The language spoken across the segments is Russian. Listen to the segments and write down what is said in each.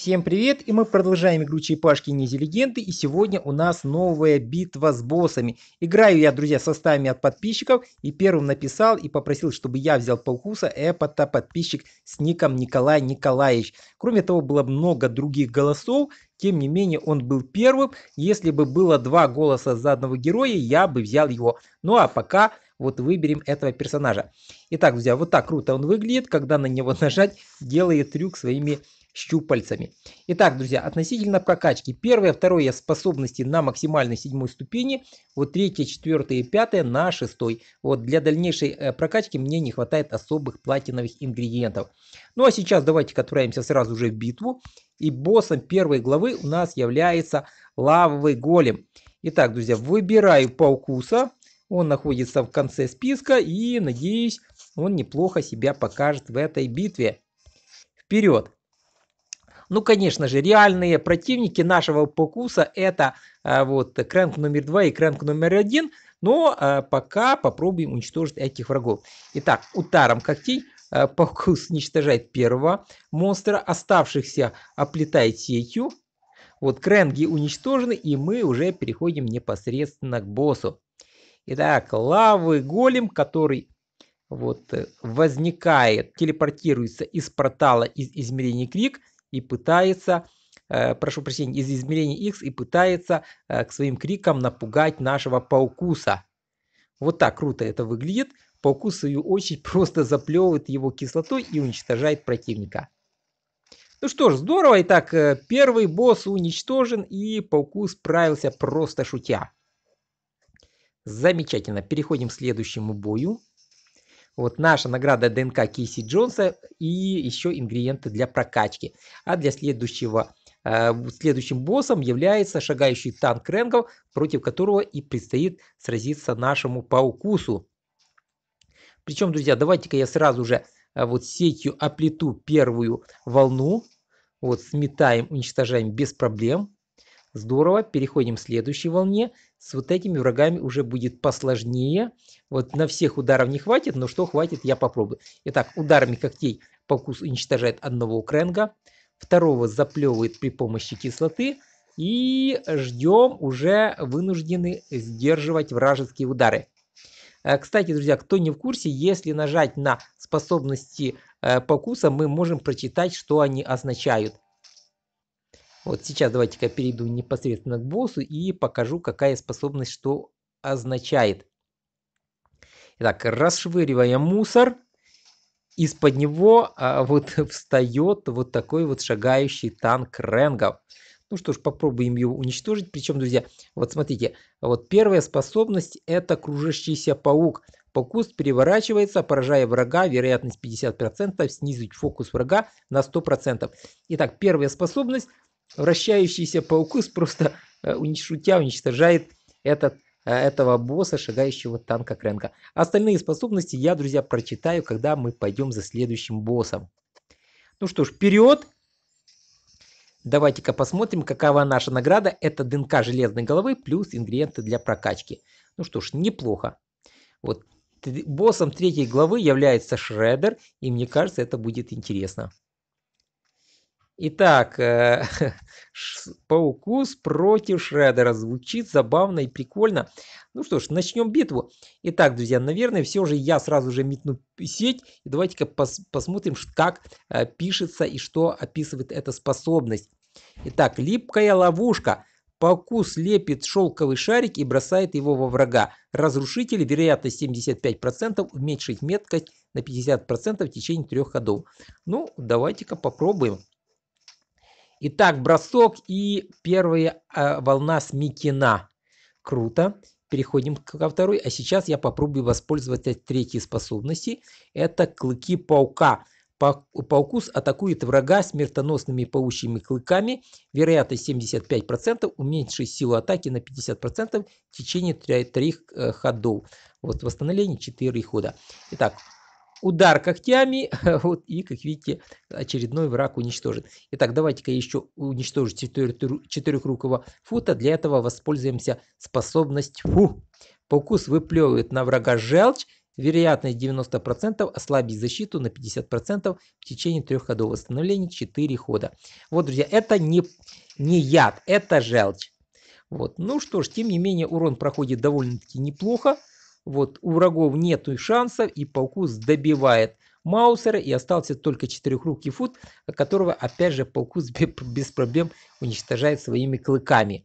Всем привет, и мы продолжаем игру Черепашки Ниндзя Легенды, и сегодня у нас новая битва с боссами. Играю я, друзья, составами от подписчиков, и первым написал и попросил, чтобы я взял полкуса эпота подписчик с ником Николай Николаевич. Кроме того, было много других голосов, тем не менее, он был первым. Если бы было два голоса за одного героя, я бы взял его. Ну а пока вот выберем этого персонажа. Итак, друзья, вот так круто он выглядит, когда на него нажать, делает трюк своими щупальцами. Итак, друзья, относительно прокачки. Первое, второе способности на максимальной седьмой ступени. Вот третье, четвертое и пятое на шестой. Вот для дальнейшей э, прокачки мне не хватает особых платиновых ингредиентов. Ну а сейчас давайте отправимся сразу же в битву. И боссом первой главы у нас является лавовый голем. Итак, друзья, выбираю паукуса. Он находится в конце списка и, надеюсь, он неплохо себя покажет в этой битве. Вперед! Ну, конечно же, реальные противники нашего покуса это э, вот крэнк номер два и крэнк номер один. Но э, пока попробуем уничтожить этих врагов. Итак, ударом когтей э, покус уничтожает первого монстра. Оставшихся оплетает сетью. Вот кренги уничтожены и мы уже переходим непосредственно к боссу. Итак, лавы голем, который вот возникает, телепортируется из портала из измерений крик и пытается, э, прошу прощения, из измерения x и пытается э, к своим крикам напугать нашего паукуса. Вот так круто это выглядит. Паукус в свою очередь, просто заплевывает его кислотой и уничтожает противника. Ну что ж, здорово. Итак, э, первый босс уничтожен, и Паукус справился просто шутя. Замечательно. Переходим к следующему бою. Вот наша награда ДНК Кейси Джонса и еще ингредиенты для прокачки. А для следующего э, следующим боссом является шагающий танк Ренгов, против которого и предстоит сразиться нашему Паукусу. Причем, друзья, давайте-ка я сразу же э, вот сетью оплету первую волну. Вот сметаем, уничтожаем без проблем. Здорово, переходим к следующей волне. С вот этими врагами уже будет посложнее. Вот на всех ударов не хватит, но что хватит, я попробую. Итак, ударами когтей покус уничтожает одного Кренга, второго заплевывает при помощи кислоты, и ждем уже вынуждены сдерживать вражеские удары. Э, кстати, друзья, кто не в курсе, если нажать на способности э, покуса, мы можем прочитать, что они означают. Вот сейчас давайте-ка я перейду непосредственно к боссу и покажу, какая способность что означает. Итак, расшвыривая мусор, из-под него а, вот встает вот такой вот шагающий танк ренгов. Ну что ж, попробуем его уничтожить. Причем, друзья, вот смотрите, вот первая способность это кружащийся паук. Фокус переворачивается, поражая врага, вероятность 50%, снизить фокус врага на 100%. Итак, первая способность вращающиеся паукус просто э, уничтожая, уничтожает этот э, этого босса, шагающего танка Кренка. Остальные способности я, друзья, прочитаю, когда мы пойдем за следующим боссом. Ну что ж, вперед! Давайте-ка посмотрим, какова наша награда. Это ДНК железной головы плюс ингредиенты для прокачки. Ну что ж, неплохо. Вот боссом третьей главы является Шредер, и мне кажется, это будет интересно. Итак, э, Паукус против Шредера. Звучит забавно и прикольно. Ну что ж, начнем битву. Итак, друзья, наверное, все же я сразу же метну сеть. И давайте-ка пос посмотрим, как э, пишется и что описывает эта способность. Итак, липкая ловушка. Паукус лепит шелковый шарик и бросает его во врага. Разрушитель, вероятность 75%, уменьшить меткость на 50% в течение трех ходов. Ну, давайте-ка попробуем. Итак, бросок и первая э, волна сметена. Круто. Переходим ко второй. А сейчас я попробую воспользоваться третьей способностью. Это клыки паука. Паукус атакует врага смертоносными паучьими клыками, вероятность 75%, уменьшить силу атаки на 50% в течение 3, 3 э, ходов. Вот восстановление 4 хода. Итак, удар когтями, вот, и, как видите, очередной враг уничтожен. Итак, давайте-ка еще уничтожить четырехрукового фута. Для этого воспользуемся способностью. Фу! Покус выплевывает на врага желчь, вероятность 90%, ослабить защиту на 50% в течение трех ходов восстановления, 4 хода. Вот, друзья, это не, не яд, это желчь. Вот. Ну что ж, тем не менее, урон проходит довольно-таки неплохо. Вот у врагов нету шансов, и Паукус добивает Маусера, и остался только четырехрукий фут, которого опять же Паукус без проблем уничтожает своими клыками.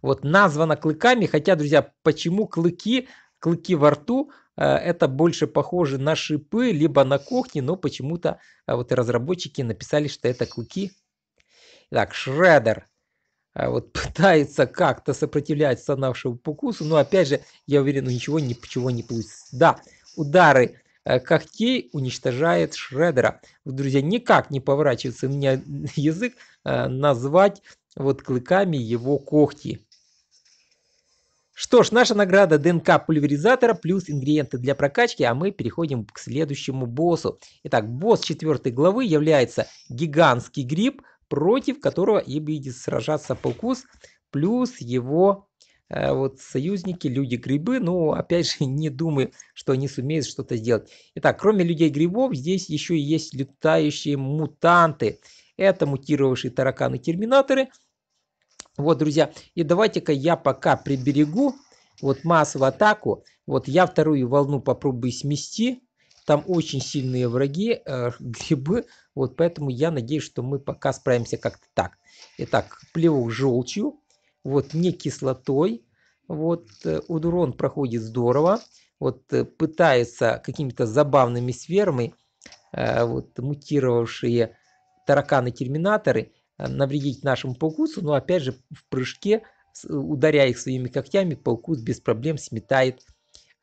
Вот названо клыками, хотя, друзья, почему клыки, клыки во рту, э, это больше похоже на шипы, либо на когти, но почему-то э, вот разработчики написали, что это клыки. Так, Шредер. А вот пытается как-то сопротивляться нашему покусу, но опять же, я уверен, ничего ничего не получится. Да, удары э, когтей уничтожает Шредера. Друзья, никак не поворачивается у меня язык э, назвать вот клыками его когти. Что ж, наша награда ДНК пульверизатора плюс ингредиенты для прокачки, а мы переходим к следующему боссу. Итак, босс четвертой главы является гигантский гриб – против которого и будет сражаться Паукус, плюс его э, вот союзники, люди-грибы, ну, опять же, не думаю, что они сумеют что-то сделать. Итак, кроме людей-грибов, здесь еще есть летающие мутанты. Это мутировавшие тараканы-терминаторы. Вот, друзья, и давайте-ка я пока приберегу вот массовую атаку. Вот я вторую волну попробую смести. Там очень сильные враги, э, грибы. Вот поэтому я надеюсь, что мы пока справимся как-то так. Итак, плевок желчью, вот не кислотой, вот э, удурон проходит здорово, вот э, пытается какими-то забавными сферами, э, вот мутировавшие тараканы-терминаторы, навредить нашему паукусу, но опять же в прыжке, ударяя их своими когтями, паукус без проблем сметает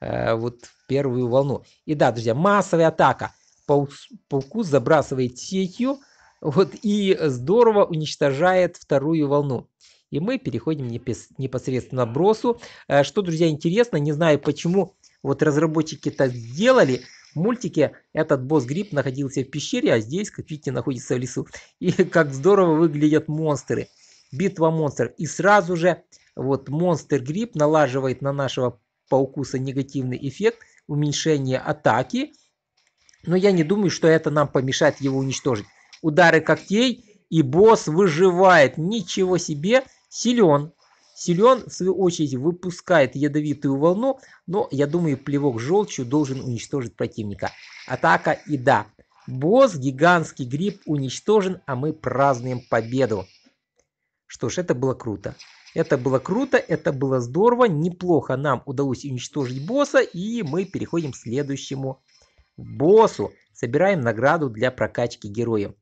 вот первую волну. И да, друзья, массовая атака – пауку забрасывает сетью, вот, и здорово уничтожает вторую волну. И мы переходим непосредственно к бросу. Э, что, друзья, интересно, не знаю почему вот разработчики так сделали. В мультике этот босс-гриб находился в пещере, а здесь, как видите, находится в лесу. И как здорово выглядят монстры. Битва монстров. И сразу же вот монстр-гриб налаживает на нашего паукуса негативный эффект уменьшение атаки но я не думаю, что это нам помешает его уничтожить. Удары когтей и босс выживает. Ничего себе, силен. Силен, в свою очередь, выпускает ядовитую волну, но, я думаю, плевок желчью должен уничтожить противника. Атака и да. Босс, гигантский гриб уничтожен, а мы празднуем победу. Что ж, это было круто. Это было круто, это было здорово, неплохо нам удалось уничтожить босса, и мы переходим к следующему боссу. Собираем награду для прокачки героя.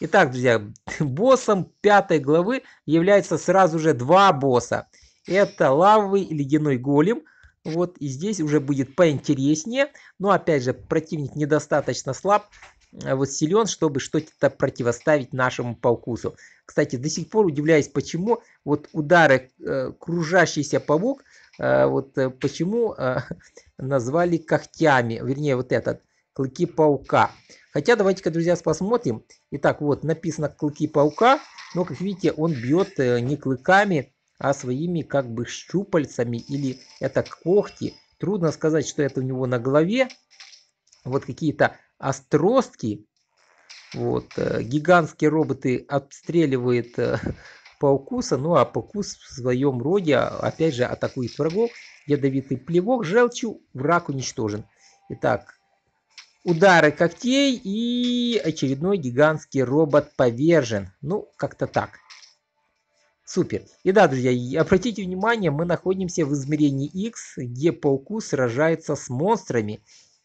Итак, друзья, боссом пятой главы является сразу же два босса. Это лавовый и ледяной голем. Вот, и здесь уже будет поинтереснее. Но, опять же, противник недостаточно слаб, э, вот силен, чтобы что-то противоставить нашему паукусу. Кстати, до сих пор удивляюсь, почему вот удары э, кружащийся паук, э, вот э, почему э, назвали когтями, вернее вот этот клыки паука. Хотя давайте-ка, друзья, посмотрим. Итак, вот написано клыки паука, но, как видите, он бьет э, не клыками, а своими как бы щупальцами или это когти. Трудно сказать, что это у него на голове. Вот какие-то остростки. Вот, э, гигантские роботы обстреливают э, паукуса, ну а паукус в своем роде, опять же, атакует врагов. Ядовитый плевок желчью, враг уничтожен. Итак, удары когтей и очередной гигантский робот повержен. Ну, как-то так. Супер. И да, друзья, обратите внимание, мы находимся в измерении X, где пауку сражается с монстрами.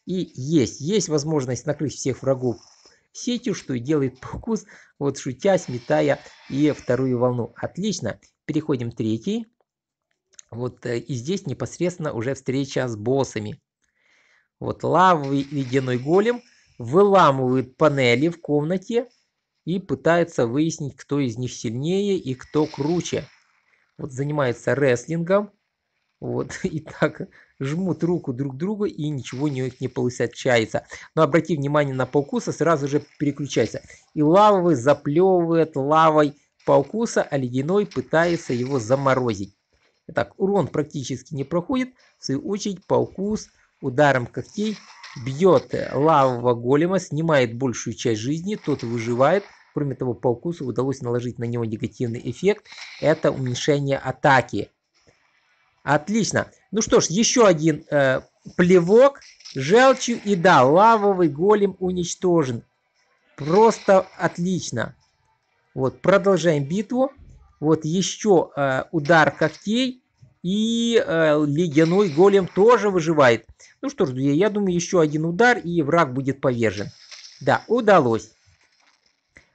И есть, есть возможность накрыть всех врагов сетью, что и делает пауку, вот шутя, сметая и вторую волну. Отлично. Переходим к третьей. Вот э, и здесь непосредственно уже встреча с боссами. Вот лавовый ледяной голем выламывает панели в комнате и пытается выяснить, кто из них сильнее и кто круче. Вот занимается рестлингом. Вот и так жмут руку друг друга и ничего у них не получается. Но обрати внимание на паукуса, сразу же переключайся. И лавовый заплевывает лавой паукуса, а ледяной пытается его заморозить. Итак, урон практически не проходит. В свою очередь паукус Ударом когтей бьет лавового голема, снимает большую часть жизни, тот выживает. Кроме того, по укусу удалось наложить на него негативный эффект. Это уменьшение атаки. Отлично. Ну что ж, еще один э, плевок желчью. И да, лавовый голем уничтожен. Просто отлично. Вот, продолжаем битву. Вот еще э, удар когтей. И э, ледяной голем тоже выживает. Ну что ж, друзья, я думаю, еще один удар, и враг будет повержен. Да, удалось.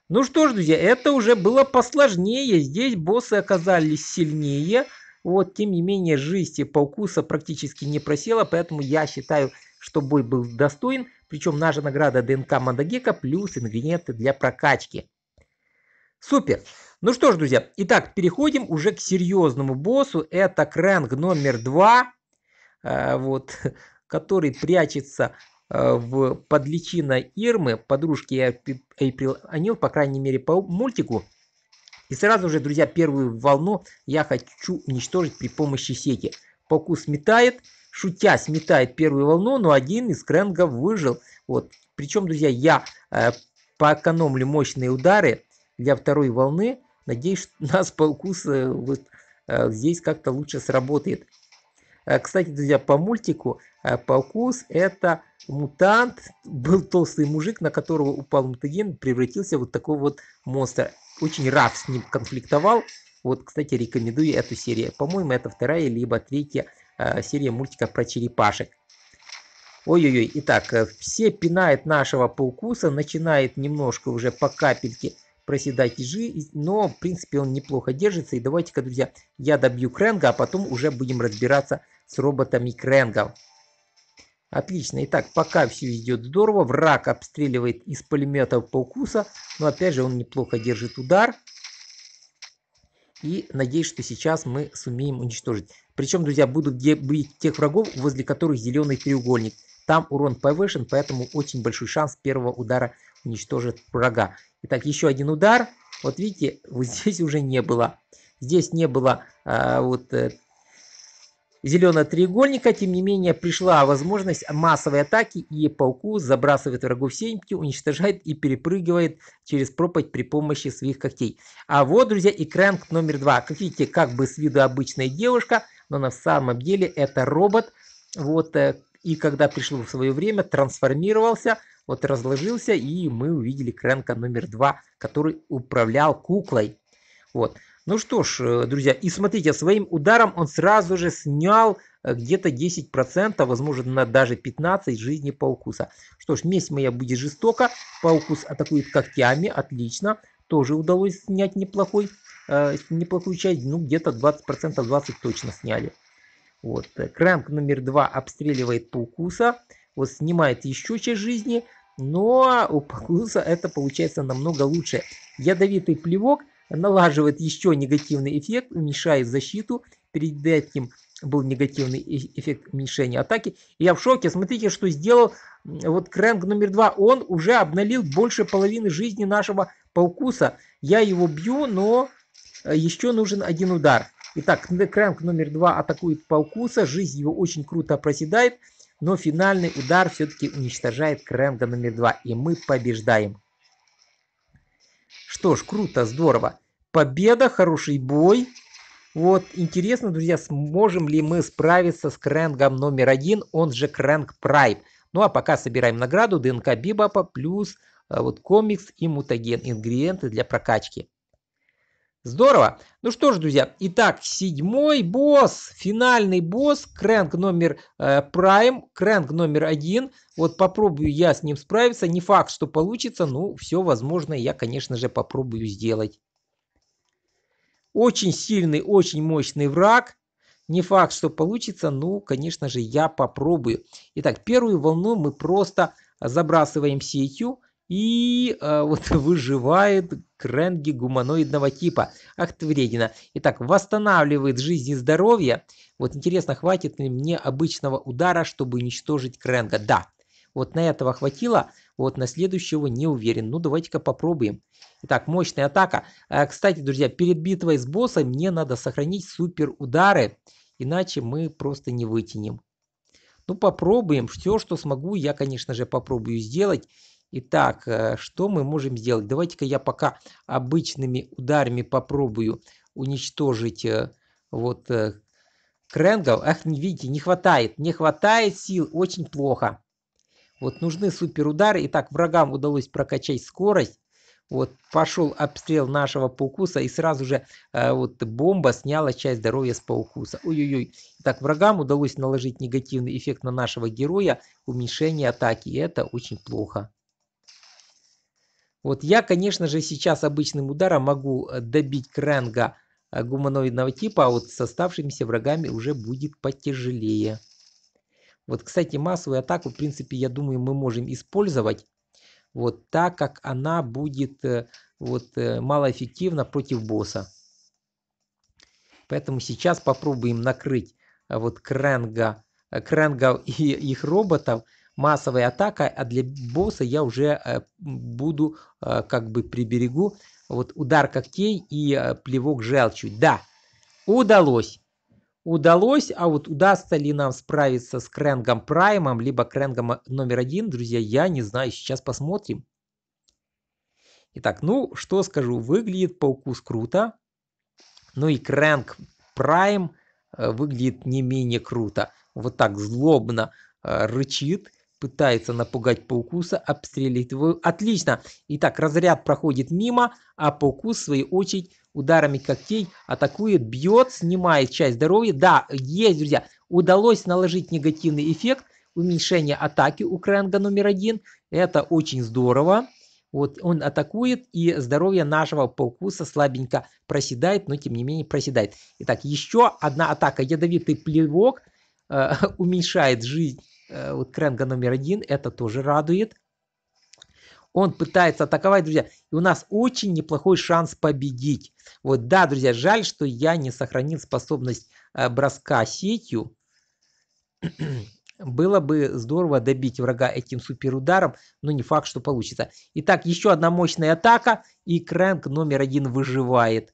Ну что ж, друзья, это уже было посложнее. Здесь боссы оказались сильнее. Вот, тем не менее, жизнь паукуса практически не просела, поэтому я считаю, что бой был достоин. Причем наша награда ДНК Мандагека плюс ингредиенты для прокачки. Супер! Ну что ж, друзья, итак, переходим уже к серьезному боссу. Это Крэнг номер два, э, вот, который прячется э, в, под личиной Ирмы, подружки Эйприл Анил, по крайней мере, по мультику. И сразу же, друзья, первую волну я хочу уничтожить при помощи сети. Покус сметает, шутя сметает первую волну, но один из крэнгов выжил. Вот. Причем, друзья, я э, поэкономлю мощные удары для второй волны. Надеюсь, нас полкус э, вот э, здесь как-то лучше сработает. Э, кстати, друзья, по мультику Паукус это мутант, был толстый мужик, на которого упал мутаген, превратился вот такой вот монстр. Очень рад с ним конфликтовал. Вот, кстати, рекомендую эту серию. По-моему, это вторая либо третья серия мультика про черепашек. Ой-ой-ой, итак, все пинает нашего паукуса, начинает немножко уже по капельке проседать ежи, но в принципе он неплохо держится. И давайте-ка, друзья, я добью Кренга, а потом уже будем разбираться с роботами Кренгов. Отлично. Итак, пока все идет здорово. Враг обстреливает из пулеметов по но опять же он неплохо держит удар. И надеюсь, что сейчас мы сумеем уничтожить. Причем, друзья, будут буду бить тех врагов, возле которых зеленый треугольник. Там урон повышен, поэтому очень большой шанс первого удара уничтожит врага. Итак, еще один удар. Вот видите, вот здесь уже не было. Здесь не было а, вот э, зеленого треугольника. Тем не менее, пришла возможность массовой атаки, и пауку забрасывает врагов сеньки, уничтожает и перепрыгивает через пропасть при помощи своих когтей. А вот, друзья, и крэнк номер два. Как видите, как бы с виду обычная девушка, но на самом деле это робот. Вот, э, и когда пришло в свое время, трансформировался – вот разложился, и мы увидели Крэнка номер два, который управлял куклой. Вот. Ну что ж, э, друзья, и смотрите, своим ударом он сразу же снял э, где-то 10%, возможно даже 15% жизни Паукуса. Что ж, месть моя будет жестока. Паукус атакует когтями, отлично. Тоже удалось снять неплохой, э, неплохую часть, ну где-то 20%, 20% точно сняли. Вот. Крэнк номер 2 обстреливает Паукуса. Вот снимает еще часть жизни. Но у Паклуса это получается намного лучше. Ядовитый плевок налаживает еще негативный эффект, уменьшает защиту. Перед этим был негативный э, эффект уменьшения атаки. И я в шоке. Смотрите, что сделал вот Крэнк номер два. Он уже обналил больше половины жизни нашего Паукуса. Я его бью, но э, еще нужен один удар. Итак, Крэнк номер два атакует Паукуса. Жизнь его очень круто проседает. Но финальный удар все-таки уничтожает Кренга номер 2, и мы побеждаем. Что ж, круто, здорово. Победа, хороший бой. Вот, интересно, друзья, сможем ли мы справиться с Крэнгом номер один, он же Крэнг Прайм. Ну а пока собираем награду ДНК Бибапа плюс э, вот комикс и мутаген, ингредиенты для прокачки. Здорово. Ну что ж, друзья, итак, седьмой босс, финальный босс, крэнк номер э, Prime, крэнк номер один. Вот попробую я с ним справиться. Не факт, что получится, но все возможное я, конечно же, попробую сделать. Очень сильный, очень мощный враг. Не факт, что получится, но, ну, конечно же, я попробую. Итак, первую волну мы просто забрасываем сетью и э, вот выживает кренги гуманоидного типа. Ах ты вредина. Итак, восстанавливает жизнь и здоровье. Вот интересно, хватит ли мне обычного удара, чтобы уничтожить кренга? Да, вот на этого хватило, вот на следующего не уверен. Ну, давайте-ка попробуем. Итак, мощная атака. А, кстати, друзья, перед битвой с боссом мне надо сохранить супер удары, иначе мы просто не вытянем. Ну, попробуем. Все, что смогу, я, конечно же, попробую сделать. Итак, э, что мы можем сделать? Давайте-ка я пока обычными ударами попробую уничтожить э, вот э, Кренгл. Ах, не видите, не хватает. Не хватает сил, очень плохо. Вот нужны суперудары. Итак, врагам удалось прокачать скорость. Вот пошел обстрел нашего паукуса и сразу же э, вот бомба сняла часть здоровья с паукуса. Ой-ой-ой. Так, врагам удалось наложить негативный эффект на нашего героя, уменьшение атаки. И это очень плохо. Вот я, конечно же, сейчас обычным ударом могу э, добить Кренга э, гуманоидного типа, а вот с оставшимися врагами уже будет потяжелее. Вот, кстати, массовую атаку, в принципе, я думаю, мы можем использовать. Вот так как она будет э, вот, малоэффективна против босса. Поэтому сейчас попробуем накрыть вот Кренга, Кренга и их роботов массовая атака, а для босса я уже э, буду э, как бы приберегу вот удар когтей и э, плевок желчью. Да, удалось. Удалось, а вот удастся ли нам справиться с Кренгом Праймом, либо Кренгом номер один, друзья, я не знаю, сейчас посмотрим. Итак, ну, что скажу, выглядит по укус круто, ну и Кренг Прайм выглядит не менее круто. Вот так злобно рычит, пытается напугать паукуса, обстрелить его. Отлично! Итак, разряд проходит мимо, а паукус, в свою очередь, ударами когтей атакует, бьет, снимает часть здоровья. Да, есть, друзья, удалось наложить негативный эффект уменьшение атаки у Крэнга номер один. Это очень здорово. Вот он атакует, и здоровье нашего паукуса слабенько проседает, но тем не менее проседает. Итак, еще одна атака. Ядовитый плевок э, уменьшает жизнь Э, вот Кренга номер один, это тоже радует. Он пытается атаковать, друзья. И у нас очень неплохой шанс победить. Вот, да, друзья, жаль, что я не сохранил способность э, броска сетью. Было бы здорово добить врага этим суперударом, но не факт, что получится. Итак, еще одна мощная атака, и Крэнк номер один выживает.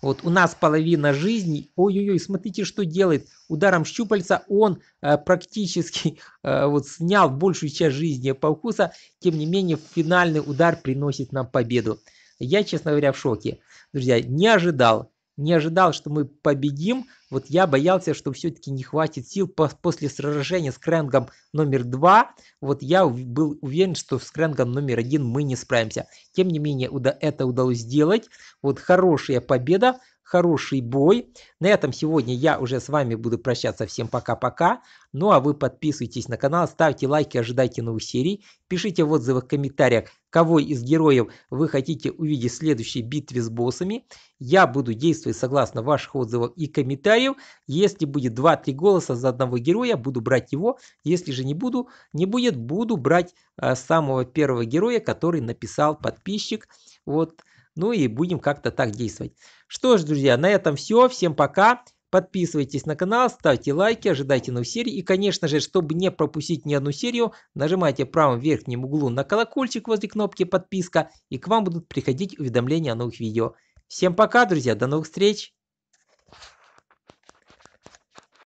Вот у нас половина жизни. Ой-ой-ой, смотрите, что делает. Ударом щупальца он э, практически э, вот снял большую часть жизни Паукуса. Тем не менее, финальный удар приносит нам победу. Я, честно говоря, в шоке. Друзья, не ожидал не ожидал, что мы победим. Вот я боялся, что все-таки не хватит сил по, после сражения с Крэнгом номер два. Вот я был уверен, что с Крэнгом номер один мы не справимся. Тем не менее, это удалось сделать. Вот хорошая победа хороший бой. На этом сегодня я уже с вами буду прощаться. Всем пока-пока. Ну а вы подписывайтесь на канал, ставьте лайки, ожидайте новых серий. Пишите в отзывах, комментариях, кого из героев вы хотите увидеть в следующей битве с боссами. Я буду действовать согласно ваших отзывов и комментариев. Если будет 2-3 голоса за одного героя, буду брать его. Если же не буду, не будет, буду брать а, самого первого героя, который написал подписчик. Вот ну и будем как-то так действовать. Что ж, друзья, на этом все. Всем пока. Подписывайтесь на канал, ставьте лайки, ожидайте новых серий. И, конечно же, чтобы не пропустить ни одну серию, нажимайте в правом верхнем углу на колокольчик возле кнопки подписка, и к вам будут приходить уведомления о новых видео. Всем пока, друзья, до новых встреч!